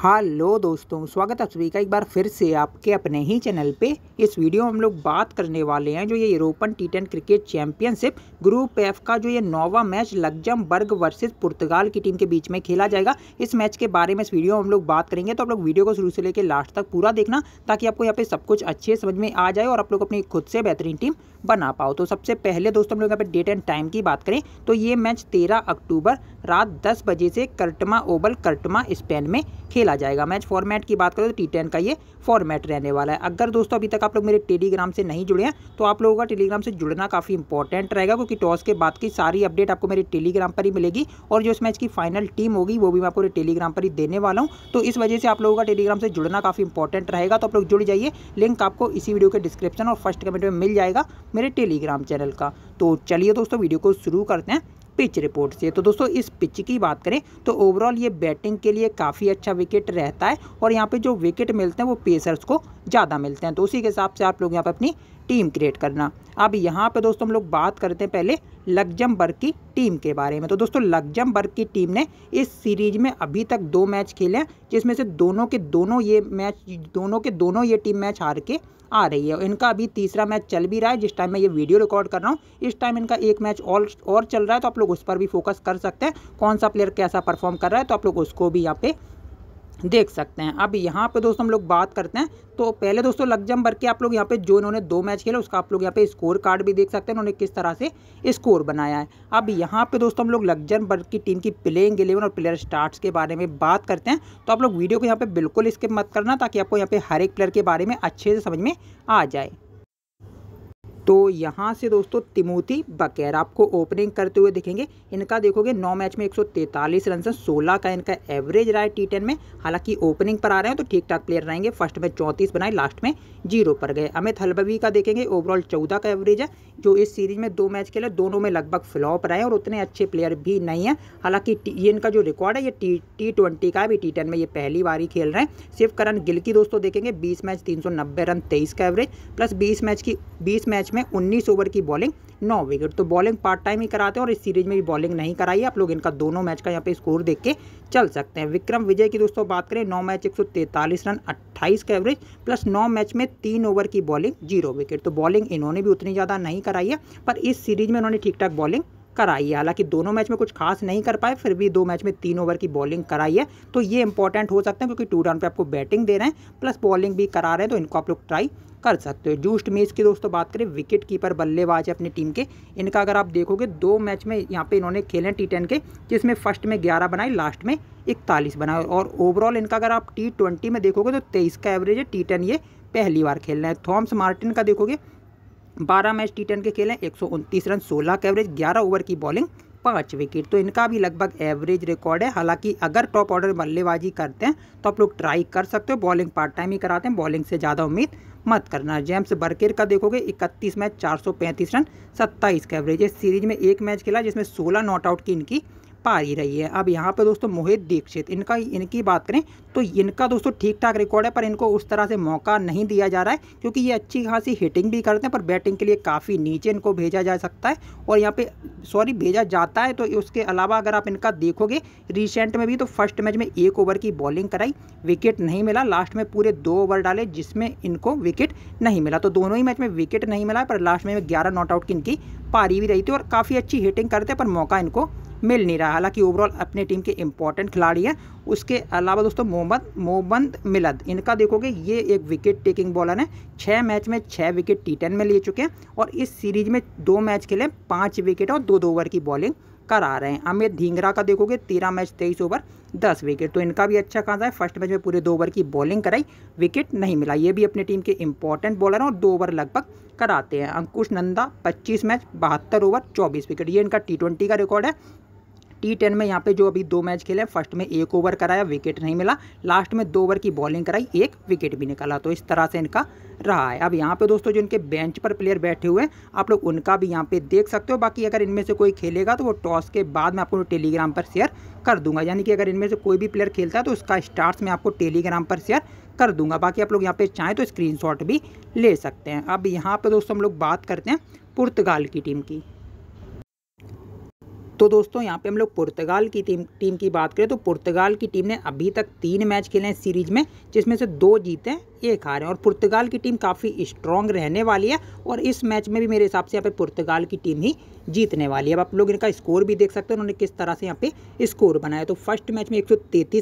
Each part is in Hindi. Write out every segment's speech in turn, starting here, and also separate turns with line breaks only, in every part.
हेलो दोस्तों स्वागत है सभी का एक बार फिर से आपके अपने ही चैनल पे इस वीडियो में हम लोग बात करने वाले हैं जो ये European T ten cricket championship group F का जो ये नोवा मैच लग्जमबर्ग वर्सेस पुर्तगाल की टीम के बीच में खेला जाएगा इस मैच के बारे में इस वीडियो में हम लोग बात करेंगे तो आप लोग वीडियो को शुरू से लेकर लास्ट तक पूरा देखना ताकि आपको यहाँ पे सब कुछ अच्छे समझ में आ जाए और आप लोग अपनी खुद से बेहतरीन टीम बना पाओ तो सबसे पहले दोस्तों हम लोग यहाँ पे डेट एंड टाइम की बात करें तो ये मैच तेरह अक्टूबर रात दस बजे से कर्टमा ओबल कर्टमा स्पेन में खेला खेला जाएगा मैच फॉर्मेट की बात करें तो टी टेन का ये फॉर्मेट रहने वाला है अगर दोस्तों अभी तक आप लोग मेरे टेलीग्राम से नहीं जुड़े हैं तो आप लोगों का टेलीग्राम से जुड़ना काफ़ी इंपॉर्टेंट रहेगा क्योंकि टॉस के बाद की सारी अपडेट आपको मेरे टेलीग्राम पर ही मिलेगी और जो इस मैच की फाइनल टीम होगी वो भी मैं आपको टेलीग्राम पर ही देने वाला हूँ तो इस वजह से आप लोगों का टेलीग्राम से जुड़ना काफ़ी इंपॉर्टेंट रहेगा तो आप लोग जुड़ जाइए लिंक आपको इसी वीडियो के डिस्क्रिप्शन और फर्स्ट कमेंट में मिल जाएगा मेरे टेलीग्राम चैनल का तो चलिए दोस्तों वीडियो को शुरू करते हैं पिच रिपोर्ट से तो दोस्तों इस पिच की बात करें तो ओवरऑल ये बैटिंग के लिए काफ़ी अच्छा विकेट रहता है और यहाँ पे जो विकेट मिलते हैं वो पेसर्स को ज़्यादा मिलते हैं तो उसी के हिसाब से आप लोग यहाँ पर अपनी टीम क्रिएट करना अब यहाँ पे दोस्तों हम लोग बात करते हैं पहले लग्जम की टीम के बारे में तो दोस्तों लग्जम की टीम ने इस सीरीज में अभी तक दो मैच खेले हैं जिसमें से दोनों के दोनों ये मैच दोनों के दोनों ये टीम मैच हार के आ रही है इनका अभी तीसरा मैच चल भी रहा है जिस टाइम मैं ये वीडियो रिकॉर्ड कर रहा हूँ इस टाइम इनका एक मैच और और चल रहा है तो आप लोग उस पर भी फोकस कर सकते हैं कौन सा प्लेयर कैसा परफॉर्म कर रहा है तो आप लोग उसको भी यहाँ पे देख सकते हैं अब यहाँ पे दोस्तों हम लोग बात करते हैं तो पहले दोस्तों भर के आप लोग यहाँ पे जो इन्होंने दो मैच खेले उसका आप लोग यहाँ पे स्कोर कार्ड भी देख सकते हैं उन्होंने किस तरह से स्कोर बनाया है अब यहाँ पे दोस्तों हम लोग भर की टीम की प्लेइंग एलेवन और प्लेयर स्टार्ट के बारे में बात करते हैं तो आप लोग वीडियो को यहाँ पर बिल्कुल स्किप मत करना ताकि आपको यहाँ पर हर एक प्लेयर के बारे में अच्छे से समझ में आ जाए तो यहाँ से दोस्तों तिमोती बकैर आपको ओपनिंग करते हुए दिखेंगे इनका देखोगे नौ मैच में तैंतालीस रन से सोलह का इनका एवरेज रहा है टी टेन में हालांकि ओपनिंग पर आ रहे हैं तो ठीक ठाक प्लेयर रहेंगे फर्स्ट में चौंतीस बनाए लास्ट में जीरो पर गए अमित हलबवी का देखेंगे ओवरऑल चौदह का एवरेज है जो इस सीरीज में दो मैच खेले दोनों में लगभग फ्लॉप रहे हैं और उतने अच्छे प्लेयर भी नहीं हैं हालांकि ये इनका जो रिकॉर्ड है ये टी टी ट्वेंटी का भी टी टेन में ये पहली बार ही खेल रहे हैं सिर्फ करण गिल की दोस्तों देखेंगे बीस मैच तीन रन तेईस का एवरेज प्लस बीस मैच की बीस मैच में उन्नीस ओवर की बॉलिंग नौ विकेट तो बॉलिंग पार्ट टाइम ही कराते हैं और इस सीरीज में भी बॉलिंग नहीं कराई आप लोग इनका दोनों मैच का यहाँ पे स्कोर देख के चल सकते हैं विक्रम विजय की दोस्तों बात करें नौ मैच एक रन अट्ठाईस का एवरेज प्लस नौ मैच में तीन ओवर की बॉलिंग जीरो विकेट तो बॉलिंग इन्होंने भी उतनी ज़्यादा नहीं कराई है पर इस सीरीज में इन्होंने ठीक ठाक बॉलिंग कराई है हालांकि दोनों मैच में कुछ खास नहीं कर पाए फिर भी दो मैच में तीन ओवर की बॉलिंग कराई है तो ये इंपॉर्टेंट हो सकते हैं क्योंकि टू डाउन पे आपको बैटिंग दे रहे हैं प्लस बॉलिंग भी करा रहे हैं तो इनको आप लोग ट्राई कर सकते हो जूस्ट मेज की दोस्तों बात करें विकेट कीपर बल्लेबाज है अपनी टीम के इनका अगर आप देखोगे दो मैच में यहाँ पे इन्होंने खेले टी टेन के जिसमें फर्स्ट में ग्यारह बनाए लास्ट में इकतालीस बनाए और ओवरऑल इनका अगर आप टी ट्वेंटी में देखोगे तो तेईस का एवरेज है टी टेन ये पहली बार खेलना है थॉम्स मार्टिन का देखोगे बारह मैच टी टेन के खेले सौ उनतीस रन सोलह का एवरेज ग्यारह ओवर की बॉलिंग पाँच विकेट तो इनका भी लगभग एवरेज रिकॉर्ड है हालांकि अगर टॉप ऑर्डर बल्लेबाजी करते हैं तो आप लोग ट्राई कर सकते हो बॉलिंग पार्ट टाइम ही कराते हैं बॉलिंग से ज़्यादा उम्मीद मत करना जेम्स बर्केर का देखोगे 31 मैच 435 रन 27 का एवरेज है सीरीज में एक मैच खेला जिसमें 16 नॉट आउट की इनकी पा ही रही है अब यहाँ पे दोस्तों मोहित दीक्षित इनका इनकी बात करें तो इनका दोस्तों ठीक ठाक रिकॉर्ड है पर इनको उस तरह से मौका नहीं दिया जा रहा है क्योंकि ये अच्छी खासी हिटिंग भी करते हैं पर बैटिंग के लिए काफ़ी नीचे इनको भेजा जा सकता है और यहाँ पे सॉरी भेजा जाता है तो उसके अलावा अगर आप इनका देखोगे रिसेंट में भी तो फर्स्ट मैच में एक ओवर की बॉलिंग कराई विकेट नहीं मिला लास्ट में पूरे दो ओवर डाले जिसमें इनको विकेट नहीं मिला तो दोनों ही मैच में विकेट नहीं मिला पर लास्ट में ग्यारह नॉट आउट की इनकी पारी भी रही थी और काफ़ी अच्छी हिटिंग करते पर मौका इनको मिल नहीं रहा हालांकि ओवरऑल अपने टीम के इंपॉर्टेंट खिलाड़ी है उसके अलावा दोस्तों मोहम्मद मोहम्मद मिलद इनका देखोगे ये एक विकेट टेकिंग बॉलर है छः मैच में छः विकेट टी टेन में ले चुके हैं और इस सीरीज में दो मैच खेले पाँच विकेट और दो दो ओवर की बॉलिंग करा रहे हैं अमित धींगरा का देखोगे तेरह मैच तेईस ओवर दस विकेट तो इनका भी अच्छा खासा है फर्स्ट मैच में पूरे दो ओवर की बॉलिंग कराई विकेट नहीं मिला ये भी अपनी टीम के इंपॉर्टेंट बॉलर हैं और दो ओवर लगभग कराते हैं अंकुश नंदा पच्चीस मैच बहत्तर ओवर चौबीस विकेट ये इनका टी ट्वेंटी का रिकॉर्ड है टी टेन में यहाँ पे जो अभी दो मैच खेले फर्स्ट में एक ओवर कराया विकेट नहीं मिला लास्ट में दो ओवर की बॉलिंग कराई एक विकेट भी निकाला तो इस तरह से इनका रहा है अब यहाँ पे दोस्तों जो इनके बेंच पर प्लेयर बैठे हुए हैं आप लोग उनका भी यहाँ पे देख सकते हो बाकी अगर इनमें से कोई खेलेगा तो वो टॉस के बाद मैं आपको टेलीग्राम पर शेयर कर दूंगा यानी कि अगर इनमें से कोई भी प्लेयर खेलता है तो उसका स्टार्स मैं आपको टेलीग्राम पर शेयर कर दूंगा बाकी आप लोग यहाँ पे चाहें तो स्क्रीन भी ले सकते हैं अब यहाँ पर दोस्तों हम लोग बात करते हैं पुर्तगाल की टीम की तो दोस्तों यहाँ पे हम लोग पुर्तगाल की टीम टीम की बात करें तो पुर्तगाल की टीम ने अभी तक तीन मैच खेले हैं सीरीज में जिसमें से दो जीते हैं एक हारे हैं और पुर्तगाल की टीम काफ़ी स्ट्रांग रहने वाली है और इस मैच में भी मेरे हिसाब से यहाँ पे पुर्तगाल की टीम ही जीतने वाली है अब आप लोग इनका स्कोर भी देख सकते हैं उन्होंने किस तरह से यहाँ पे स्कोर बनाया तो फर्स्ट मैच में एक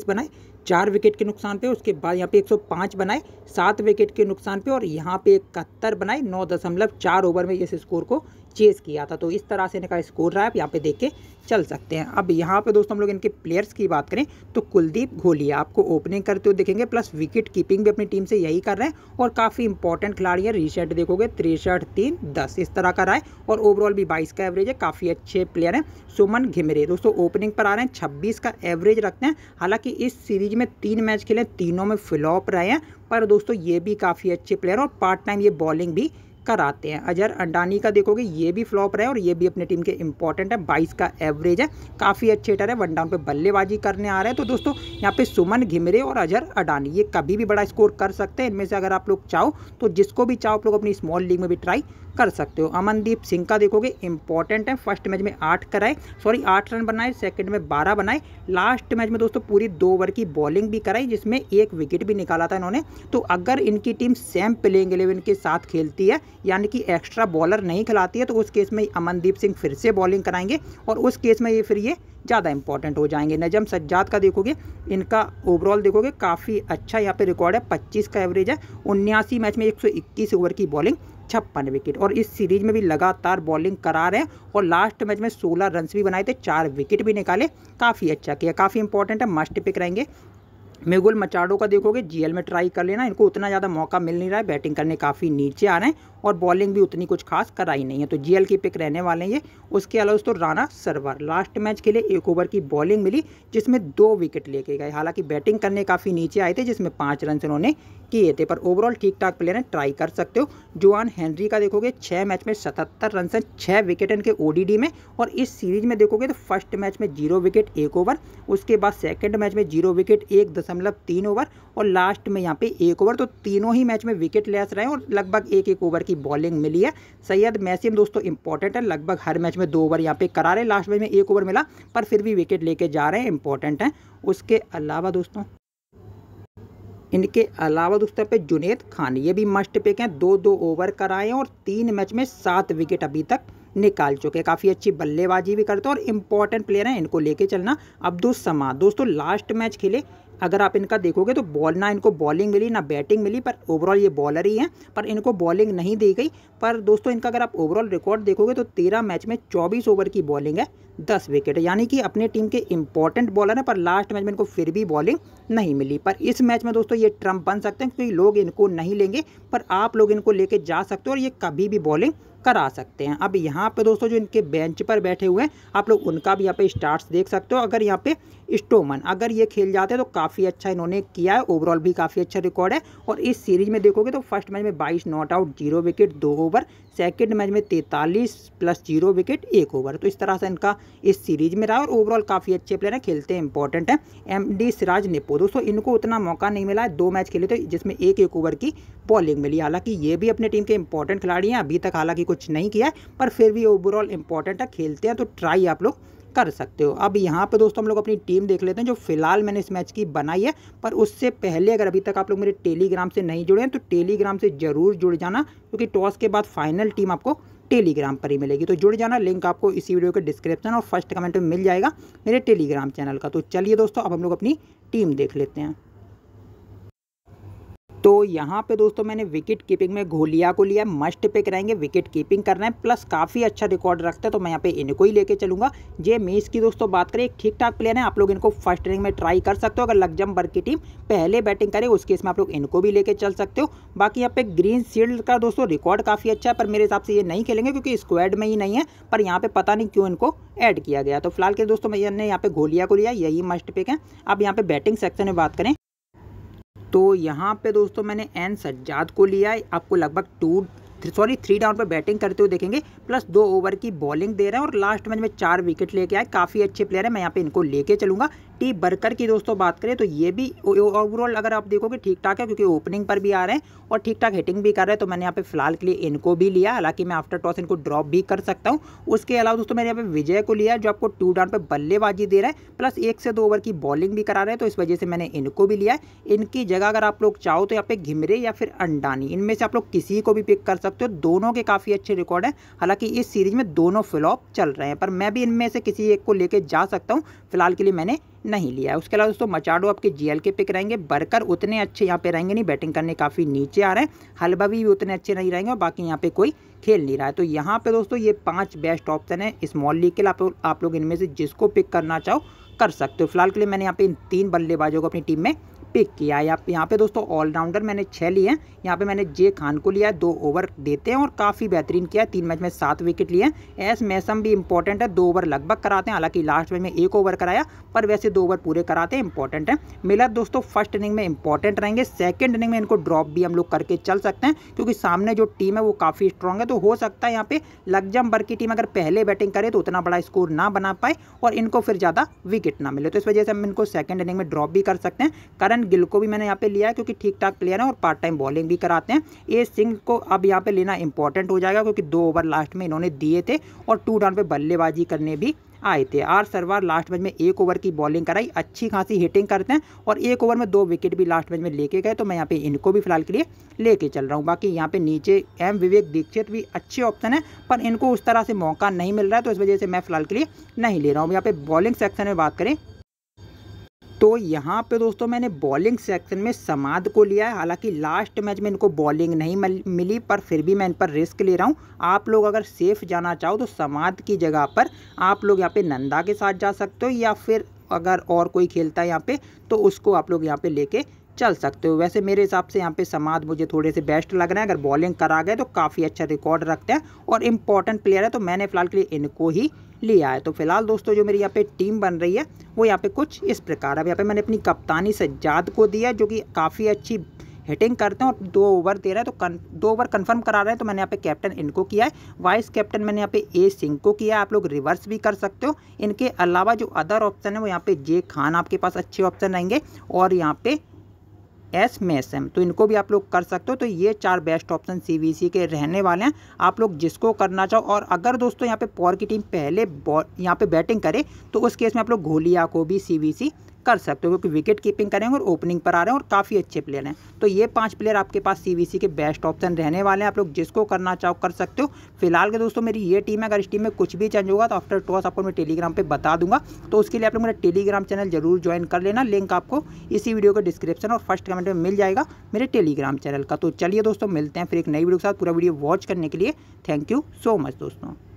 बनाए चार विकेट के नुकसान पे उसके बाद यहाँ पे 105 बनाए सात विकेट के नुकसान पे और यहाँ पे इकहत्तर बनाए नौ दशमलव चार ओवर में इस स्कोर को चेस किया था तो इस तरह से इनका स्कोर रहा है आप यहाँ पे देख के चल सकते हैं अब यहाँ पे दोस्तों हम लोग इनके प्लेयर्स की बात करें तो कुलदीप घोलिया आपको ओपनिंग करते हुए देखेंगे प्लस विकेट कीपिंग भी अपनी टीम से यही कर रहे हैं और काफ़ी इंपॉर्टेंट खिलाड़ी है रीसेट देखोगे तिरसठ तीन दस इस तरह का रहा है और ओवरऑल भी बाईस का एवरेज है काफ़ी अच्छे प्लेयर हैं सुमन घिमरे दोस्तों ओपनिंग पर आ रहे हैं छब्बीस का एवरेज रखते हैं हालाँकि इस सीरीज में तीन मैच खेले तीनों में फ्लॉप रहे हैं पर दोस्तों ये भी काफ़ी अच्छे प्लेयर और पार्ट टाइम ये बॉलिंग भी कराते हैं अजहर अंडानी का देखोगे ये भी फ्लॉप रहा है और ये भी अपनी टीम के इंपॉर्टेंट है बाईस का एवरेज है काफ़ी अच्छे टर है वन डाउन पे बल्लेबाजी करने आ रहे हैं तो दोस्तों यहाँ पे सुमन घिमरे और अजहर अडानी ये कभी भी बड़ा स्कोर कर सकते हैं इनमें से अगर आप लोग चाहो तो जिसको भी चाहो आप लोग अपनी स्मॉल लीग में भी ट्राई कर सकते हो अमनदीप सिंह का देखोगे इंपॉर्टेंट है फर्स्ट मैच में आठ कराए सॉरी आठ रन बनाए सेकंड में बारह बनाए लास्ट मैच में दोस्तों पूरी दो ओवर की बॉलिंग भी कराई जिसमें एक विकेट भी निकाला था इन्होंने तो अगर इनकी टीम सेम प्लेइंग इलेवन के साथ खेलती है यानी कि एक्स्ट्रा बॉलर नहीं खिलाती है तो उस केस में अमनदीप सिंह फिर से बॉलिंग कराएंगे और उस केस में ये फिर ये ज़्यादा इंपॉर्टेंट हो जाएंगे नजम सज्जाद का देखोगे इनका ओवरऑल देखोगे काफ़ी अच्छा यहाँ पे रिकॉर्ड है 25 का एवरेज है उन्यासी मैच में 121 ओवर की बॉलिंग छप्पन विकेट और इस सीरीज में भी लगातार बॉलिंग करा रहे हैं और लास्ट मैच में 16 रन भी बनाए थे चार विकेट भी निकाले काफ़ी अच्छा किया काफ़ी इंपॉर्टेंट है मस्ट पिक रहेंगे मेगुल मचाडो का देखोगे जीएल में ट्राई कर लेना इनको उतना ज़्यादा मौका मिल नहीं रहा है बैटिंग करने काफ़ी नीचे आ रहे हैं और बॉलिंग भी उतनी कुछ खास कराई नहीं है तो जीएल की पिक रहने वाले हैं ये उसके अलावा दोस्तों राणा सरवर लास्ट मैच के लिए एक ओवर की बॉलिंग मिली जिसमें दो विकेट लेके गए हालांकि बैटिंग करने काफ़ी नीचे आए थे जिसमें पाँच रन उन्होंने किए थे पर ओवरऑल ठीक ठाक प्लेयर हैं ट्राई कर सकते हो जुआन हैनरी का देखोगे छः मैच में सतहत्तर रन से छः विकेट इनके ओडीडी में और इस सीरीज में देखोगे तो फर्स्ट मैच में जीरो विकेट एक ओवर उसके बाद सेकेंड मैच में जीरो विकेट एक दशमलव तीन ओवर और लास्ट में यहाँ पे एक ओवर तो तीनों ही मैच में विकेट लेस रहे हैं और लगभग एक एक ओवर की बॉलिंग मिली है सैयद मैसिम दोस्तों इंपॉर्टेंट है लगभग हर मैच में दो ओवर यहाँ पे करा रहे हैं लास्ट मैच में एक ओवर मिला पर फिर भी विकेट लेके जा रहे हैं इंपॉर्टेंट है उसके अलावा दोस्तों इनके अलावा दोस्तों पे जुनेद खान ये भी मस्ट पिक हैं दो दो ओवर कराए और तीन मैच में सात विकेट अभी तक निकाल चुके हैं काफ़ी अच्छी बल्लेबाजी भी करते हैं और इंपॉर्टेंट प्लेयर हैं इनको लेके चलना अब्दुल समा दोस्तों लास्ट मैच खेले अगर आप इनका देखोगे तो बॉल ना इनको बॉलिंग मिली ना बैटिंग मिली पर ओवरऑल ये बॉलर ही हैं पर इनको बॉलिंग नहीं दी गई पर दोस्तों इनका अगर आप ओवरऑल रिकॉर्ड देखोगे तो तेरह मैच में चौबीस ओवर की बॉलिंग है दस विकेट यानी कि अपने टीम के इंपॉर्टेंट बॉलर हैं पर लास्ट मैच में इनको फिर भी बॉलिंग नहीं मिली पर इस मैच में दोस्तों ये ट्रम्प बन सकते हैं क्योंकि लोग इनको नहीं लेंगे पर आप लोग इनको लेके जा सकते हो और ये कभी भी बॉलिंग करा सकते हैं अब यहाँ पे दोस्तों जो इनके बेंच पर बैठे हुए हैं आप लोग उनका भी यहाँ पे स्टार्ट देख सकते हो अगर यहाँ पे स्टोमन अगर ये खेल जाते हैं तो काफ़ी अच्छा इन्होंने किया है ओवरऑल भी काफ़ी अच्छा रिकॉर्ड है और इस सीरीज में देखोगे तो फर्स्ट मैच में बाईस नॉट आउट जीरो विकेट दो ओवर सेकेंड मैच में तैंतालीस प्लस जीरो विकेट एक ओवर तो इस तरह से इनका इस सीरीज में रहा और ओवरऑल काफ़ी अच्छे प्लेयर हैं खेलते हैं इंपॉर्टेंट है एम डी सिराज निपो दोस्तों इनको उतना मौका नहीं मिला है दो मैच खेले थे जिसमें एक एक ओवर की बॉलिंग मिली हालांकि ये भी अपने टीम के इंपॉर्टेंट खिलाड़ी हैं अभी तक हालांकि कुछ नहीं किया है पर फिर भी ओवरऑल इंपॉर्टेंट है खेलते हैं तो ट्राई आप लोग कर सकते हो अब यहाँ पर दोस्तों हम लोग अपनी टीम देख लेते हैं जो फिलहाल मैंने इस मैच की बनाई है पर उससे पहले अगर अभी तक आप लोग मेरे टेलीग्राम से नहीं जुड़े हैं तो टेलीग्राम से ज़रूर जुड़ जाना क्योंकि टॉस के बाद फाइनल टीम आपको टेलीग्राम पर ही मिलेगी तो जुड़ जाना लिंक आपको इसी वीडियो के डिस्क्रिप्शन और फर्स्ट कमेंट में मिल जाएगा मेरे टेलीग्राम चैनल का तो चलिए दोस्तों अब हम लोग अपनी टीम देख लेते हैं तो यहाँ पे दोस्तों मैंने विकेट कीपिंग में घोलिया को लिया मस्ट पे कराएंगे विकेट कीपिंग करना है प्लस काफ़ी अच्छा रिकॉर्ड रखता है तो मैं यहाँ पे इनको ही लेके चलूँगा जे मेस की दोस्तों बात करें ठीक ठाक प्लेयर है आप लोग इनको फर्स्ट इनिंग में ट्राई कर सकते हो अगर लग्जमबर्ग की टीम पहले बैटिंग करे उस केस में आप लोग इनको भी लेके चल सकते हो बाकी यहाँ पे ग्रीन सील्ड का दोस्तों रिकॉर्ड काफ़ी अच्छा है पर मेरे हिसाब से ये नहीं खेलेंगे क्योंकि स्क्वाड में ही नहीं है पर यहाँ पर पता नहीं क्यों इनको ऐड किया गया तो फिलहाल के दोस्तों मैंने यहाँ पे घोलिया को लिया यही मस्ट पिक है अब यहाँ पर बैटिंग सेक्शन में बात करें तो यहाँ पे दोस्तों मैंने एन सज्जाद को लिया है आपको लगभग टू सॉरी थ्री डाउन पर बैटिंग करते हुए देखेंगे प्लस दो ओवर की बॉलिंग दे रहे हैं और लास्ट मैच में चार विकेट लेके आए काफ़ी अच्छे प्लेयर हैं मैं यहाँ पे इनको लेके चलूंगा टी बर्कर की दोस्तों बात करें तो ये भी ओवरऑल अगर आप देखोगे ठीक ठाक है क्योंकि ओपनिंग पर भी आ रहे हैं और ठीक ठाक हिटिंग भी कर रहे हैं तो मैंने यहाँ पे फिलहाल के लिए इनको भी लिया हालांकि मैं आफ्टर टॉस इनको ड्रॉप भी कर सकता हूँ उसके अलावा दोस्तों मैंने यहाँ पे विजय को लिया जो आपको टू डाउन पर बल्लेबाजी दे रहा है प्लस एक से दो ओवर की बॉलिंग भी करा रहे हैं तो इस वजह से मैंने इनको भी लिया इनकी जगह अगर आप लोग चाहो तो यहाँ पे घिमरे या फिर अंडानी इनमें से आप लोग किसी को भी पिक कर सकते हो दोनों के काफ़ी अच्छे रिकॉर्ड हैं हालांकि इस सीरीज में दोनों फ्लॉप चल रहे हैं पर मैं भी इनमें से किसी एक को लेकर जा सकता हूँ फिलहाल के लिए मैंने नहीं लिया है उसके अलावा दोस्तों मचाडो आपके जीएल के पिक रहेंगे बरकर उतने अच्छे यहाँ पे रहेंगे नहीं बैटिंग करने काफ़ी नीचे आ रहे हैं हलबावी भी उतने अच्छे नहीं रहेंगे और बाकी यहाँ पे कोई खेल नहीं रहा है तो यहाँ पे दोस्तों ये पांच बेस्ट ऑप्शन है स्मॉल लीग के लिए आप, आप लोग इनमें से जिसको पिक करना चाहो कर सकते हो फिलहाल के लिए मैंने यहाँ पे इन तीन बल्लेबाजों को अपनी टीम में पिक किया है यहाँ पे दोस्तों ऑलराउंडर मैंने छः लिए हैं यहाँ पे मैंने जे खान को लिया है दो ओवर देते हैं और काफ़ी बेहतरीन किया है तीन मैच में सात विकेट लिए हैं एस मैसम भी इंपॉर्टेंट है दो ओवर लगभग कराते हैं हालांकि लास्ट मैच में एक ओवर कराया पर वैसे दो ओवर पूरे कराते हैं इंपॉर्टेंट है मिलर दोस्तों फर्स्ट इनिंग में इंपॉर्टेंट रहेंगे सेकेंड इनिंग में इनको ड्रॉप भी हम लोग करके चल सकते हैं क्योंकि सामने जो टीम है वो काफ़ी स्ट्रॉन्ग है तो हो सकता है यहाँ पे लग्जमबर्ग की टीम अगर पहले बैटिंग करे तो उतना बड़ा स्कोर ना बना पाए और इनको फिर ज़्यादा विकेट ना मिले तो इस वजह से हम इनको सेकेंड इनिंग में ड्रॉप भी कर सकते हैं करण गिल को भी मैंने यहाँ पे लिया है क्योंकि ठीक ठाक प्लेयर है और पार्ट टाइम बॉलिंग भी कराते हैं ए सिंह को अब यहाँ पे लेना इंपॉर्टेंट हो जाएगा क्योंकि दो ओवर लास्ट में इन्होंने दिए थे और टू डाउन पे बल्लेबाजी करने भी आए थे आर सरवार लास्ट मैच में एक ओवर की बॉलिंग कराई अच्छी खासी हिटिंग करते हैं और एक ओवर में दो विकेट भी लास्ट मैच में लेके गए तो मैं यहाँ पे इनको भी फिलहाल के लिए लेके चल रहा हूँ बाकी यहाँ पे नीचे एम विवेक दीक्षित भी अच्छे ऑप्शन है पर इनको उस तरह से मौका नहीं मिल रहा है तो इस वजह से मैं फिलहाल के लिए नहीं ले रहा हूँ यहाँ पे बॉलिंग सेक्शन में बात करें तो यहाँ पे दोस्तों मैंने बॉलिंग सेक्शन में समाद को लिया है हालांकि लास्ट मैच में इनको बॉलिंग नहीं मिली पर फिर भी मैं इन पर रिस्क ले रहा हूँ आप लोग अगर सेफ जाना चाहो तो समाद की जगह पर आप लोग यहाँ पे नंदा के साथ जा सकते हो या फिर अगर और कोई खेलता है यहाँ पे तो उसको आप लोग यहाँ पे लेके चल सकते हो वैसे मेरे हिसाब से यहाँ पे समाद मुझे थोड़े से बेस्ट लग रहे हैं अगर बॉलिंग करा गए तो काफ़ी अच्छा रिकॉर्ड रखते हैं और इम्पॉर्टेंट प्लेयर है तो मैंने फिलहाल के लिए इनको ही लिया है तो फिलहाल दोस्तों जो मेरी यहाँ पे टीम बन रही है वो यहाँ पे कुछ इस प्रकार है यहाँ पे मैंने अपनी कप्तानी सज्जाद को दिया जो कि काफ़ी अच्छी हिटिंग करते हैं और दो ओवर दे रहे हैं तो कन, दो ओवर कंफर्म करा रहे हैं तो मैंने यहाँ पे कैप्टन इनको किया है वाइस कैप्टन मैंने यहाँ पे ए सिंह को किया है आप लोग रिवर्स भी कर सकते हो इनके अलावा जो अदर ऑप्शन है वो यहाँ पे जे खान आपके पास अच्छे ऑप्शन रहेंगे और यहाँ पे एस मैसम तो इनको भी आप लोग कर सकते हो तो ये चार बेस्ट ऑप्शन सी के रहने वाले हैं आप लोग जिसको करना चाहो और अगर दोस्तों यहाँ पे पॉर की टीम पहले यहाँ पे बैटिंग करे तो उस केस में आप लोग घोलिया को भी सी कर सकते हो क्योंकि विकेट कीपिंग करें और ओपनिंग पर आ रहे हैं और काफ़ी अच्छे प्लेयर हैं तो ये पाँच प्लेयर आपके पास सी के बेस्ट ऑप्शन रहने वाले हैं आप लोग जिसको करना चाहो कर सकते हो फिलहाल के दोस्तों मेरी ये टीम है अगर इस टीम में कुछ भी चेंज होगा तो आफ्टर टॉस आपको मैं टेलीग्राम पर बता दूंगा तो उसके लिए आप लोग मेरा टेलीग्राम चैनल जरूर ज्वाइन कर लेना लिंक आपको इसी वीडियो के डिस्क्रिप्शन और फर्स्ट कमेंट में मिल जाएगा मेरे टेलीग्राम चैनल का तो चलिए दोस्तों मिलते हैं फिर एक नई वीडियो के साथ पूरा वीडियो वॉच करने के लिए थैंक यू सो मच दोस्तों